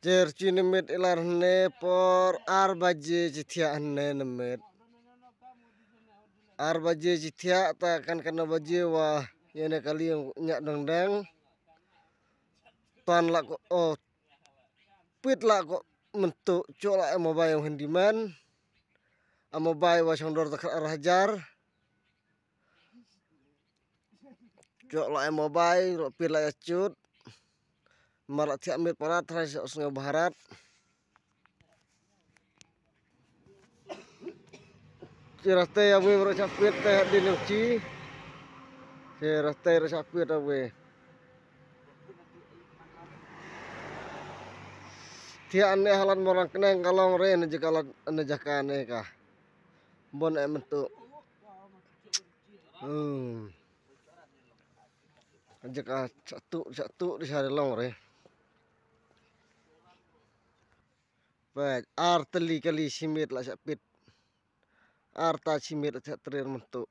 jer chinemet ilar ne por arba baje jithia ne nemet arba baje jithia ta kan kana baje wa yene kali yang nyak dang dang tan lak oh pit lak kok mentuk cola emobai yang hendiman amo bay wa sang dor takar ar cok cola emobai bay ro pit lak ya cut marathi amir parat rais osnga bharat rasta ya we rasa kuat te di si se rasa ro chapit we tia ane halan morang kene kalong re ne jakalan ne jakane ka bon em tu hmm Jika satu satu di sana long re baik arteli kali simit lah sapit arta simit lah terakhir mentuk